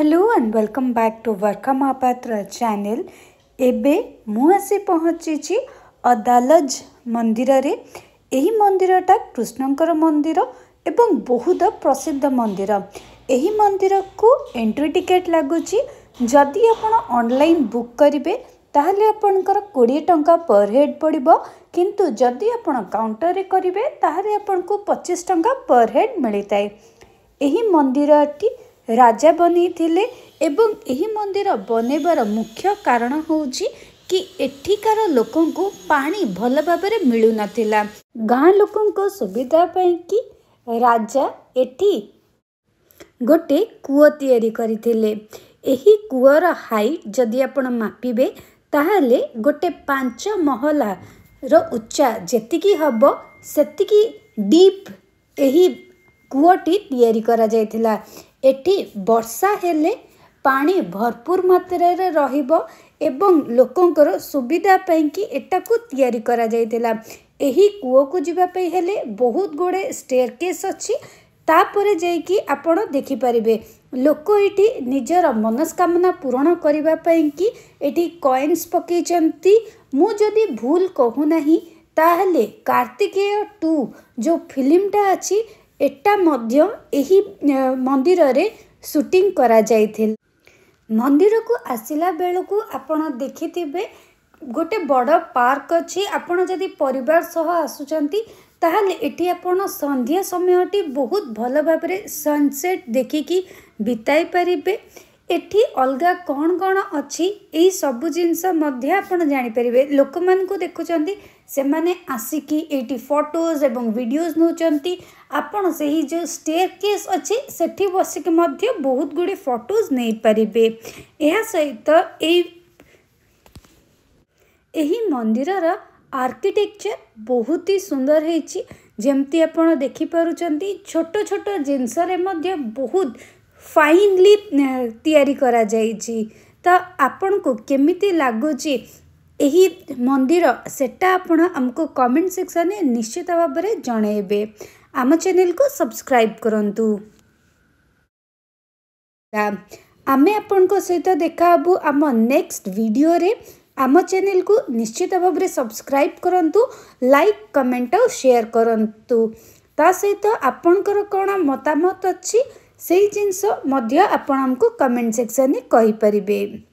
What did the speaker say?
hello and welcome back to Varka Mahapatra channel एबे ମୁଁ ଆସି ପହଞ୍ଚିଛି ଅଦାଲଜ ମନ୍ଦିରରେ ଏହି ମନ୍ଦିରଟା କୃଷ୍ଣଙ୍କର ମନ୍ଦିର ଏବଂ ବହୁତ ପ୍ରସିଦ୍ଧ ମନ୍ଦିର ଏହି ମନ୍ଦିରକୁ ଏଣ୍ଟ୍ରି ଟିକେଟ୍ ଲାଗୁଛି ଯଦି ଆପଣ ଅନଲାଇନ୍ ବୁକ୍ କରିବେ ତାହେଲେ ଆପଣଙ୍କର କୋଡ଼ିଏ ଟଙ୍କା ପର୍ ହେଡ଼୍ ପଡ଼ିବ କିନ୍ତୁ ଯଦି ଆପଣ କାଉଣ୍ଟରରେ କରିବେ ତାହେଲେ ଆପଣଙ୍କୁ ପଚିଶ ଟଙ୍କା ପର୍ ହେଡ଼୍ ମିଳିଥାଏ ଏହି ମନ୍ଦିରଟି ରାଜା ବନେଇଥିଲେ ଏବଂ ଏହି ମନ୍ଦିର ବନେଇବାର ମୁଖ୍ୟ କାରଣ ହେଉଛି କି ଏଠିକାର ଲୋକଙ୍କୁ ପାଣି ଭଲ ଭାବରେ ମିଳୁନଥିଲା ଗାଁ ଲୋକଙ୍କ ସୁବିଧା ପାଇଁ କି ରାଜା ଏଠି ଗୋଟିଏ କୂଅ ତିଆରି କରିଥିଲେ ଏହି କୂଅର ହାଇଟ୍ ଯଦି ଆପଣ ମାପିବେ ତାହେଲେ ଗୋଟେ ପାଞ୍ଚ ମହଲାର ଉଚ୍ଚା ଯେତିକି ହେବ ସେତିକି ଡିପ୍ ଏହି କୂଅଟି ତିଆରି କରାଯାଇଥିଲା ଏଠି ବର୍ଷା ହେଲେ ପାଣି ଭରପୁର ମାତ୍ରାରେ ରହିବ ଏବଂ ଲୋକଙ୍କର ସୁବିଧା ପାଇଁକି ଏଟାକୁ ତିଆରି କରାଯାଇଥିଲା ଏହି କୂଅକୁ ଯିବା ପାଇଁ ହେଲେ ବହୁତ ଗୁଡ଼େ ଷ୍ଟେୟାର କେସ୍ ଅଛି ତାପରେ ଯାଇକି ଆପଣ ଦେଖିପାରିବେ ଲୋକ ଏଠି ନିଜର ମନସ୍କାମନା ପୂରଣ କରିବା ପାଇଁକି ଏଠି କଏନ୍ସ ପକାଇଛନ୍ତି ମୁଁ ଯଦି ଭୁଲ କହୁନାହିଁ ତାହେଲେ କାର୍ତ୍ତିକେୟ ଟୁ ଯେଉଁ ଫିଲ୍ମଟା ଅଛି ଏଟା ମଧ୍ୟ ଏହି ମନ୍ଦିରରେ ସୁଟିଂ କରାଯାଇଥିଲା ମନ୍ଦିରକୁ ଆସିଲା ବେଳକୁ ଆପଣ ଦେଖିଥିବେ ଗୋଟେ ବଡ଼ ପାର୍କ ଅଛି ଆପଣ ଯଦି ପରିବାର ସହ ଆସୁଛନ୍ତି ତାହେଲେ ଏଠି ଆପଣ ସନ୍ଧ୍ୟା ସମୟଟି ବହୁତ ଭଲ ଭାବରେ ସନ୍ସେଟ୍ ଦେଖିକି ବିତାଇ ପାରିବେ ଏଠି ଅଲଗା କ'ଣ କ'ଣ ଅଛି ଏଇ ସବୁ ଜିନିଷ ମଧ୍ୟ ଆପଣ ଜାଣିପାରିବେ ଲୋକମାନଙ୍କୁ ଦେଖୁଛନ୍ତି ସେମାନେ ଆସିକି ଏଇଠି ଫଟୋଜ୍ ଏବଂ ଭିଡ଼ିଓଜ୍ ନେଉଛନ୍ତି ଆପଣ ସେହି ଯେଉଁ ଷ୍ଟେୟାର କେସ୍ ଅଛି ସେଠି ବସିକି ମଧ୍ୟ ବହୁତ ଗୁଡ଼ିଏ ଫଟୋଜ୍ ନେଇପାରିବେ ଏହା ସହିତ ଏଇ ଏହି ମନ୍ଦିରର ଆର୍କିଟେକ୍ଚର ବହୁତ ହି ସୁନ୍ଦର ହେଇଛି ଯେମିତି ଆପଣ ଦେଖିପାରୁଛନ୍ତି ଛୋଟ ଛୋଟ ଜିନିଷରେ ମଧ୍ୟ ବହୁତ ଫାଇନ୍ଲି ତିଆରି କରାଯାଇଛି ତ ଆପଣଙ୍କୁ କେମିତି ଲାଗୁଛି ଏହି ମନ୍ଦିର ସେଟା ଆପଣ ଆମକୁ କମେଣ୍ଟ ସେକ୍ସନରେ ନିଶ୍ଚିତ ଭାବରେ ଜଣାଇବେ ଆମ ଚ୍ୟାନେଲକୁ ସବସ୍କ୍ରାଇବ୍ କରନ୍ତୁ ଆମେ ଆପଣଙ୍କ ସହିତ ଦେଖା ହେବୁ ଆମ ନେକ୍ସଟ ଭିଡ଼ିଓରେ ଆମ ଚ୍ୟାନେଲକୁ ନିଶ୍ଚିତ ଭାବରେ ସବସ୍କ୍ରାଇବ୍ କରନ୍ତୁ ଲାଇକ୍ କମେଣ୍ଟ ଆଉ ସେୟାର କରନ୍ତୁ ତା ସହିତ ଆପଣଙ୍କର କ'ଣ ମତାମତ ଅଛି से जिनस आपण को कमेंट सेक्शन में कहीपरें